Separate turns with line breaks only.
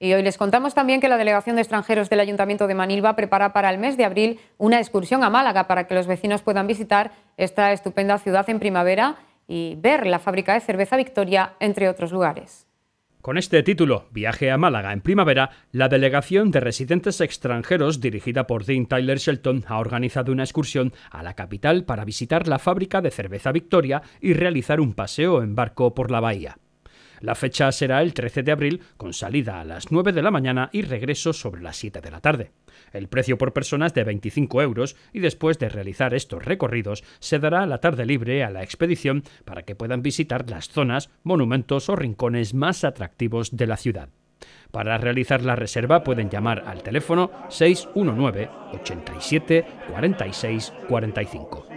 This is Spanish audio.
Y hoy les contamos también que la Delegación de Extranjeros del Ayuntamiento de Manilva prepara para el mes de abril una excursión a Málaga para que los vecinos puedan visitar esta estupenda ciudad en primavera y ver la fábrica de cerveza Victoria, entre otros lugares.
Con este título, Viaje a Málaga en primavera, la delegación de residentes extranjeros dirigida por Dean Tyler Shelton ha organizado una excursión a la capital para visitar la fábrica de cerveza Victoria y realizar un paseo en barco por la bahía. La fecha será el 13 de abril, con salida a las 9 de la mañana y regreso sobre las 7 de la tarde. El precio por persona es de 25 euros y después de realizar estos recorridos se dará la tarde libre a la expedición para que puedan visitar las zonas, monumentos o rincones más atractivos de la ciudad. Para realizar la reserva pueden llamar al teléfono 619 87 46 45.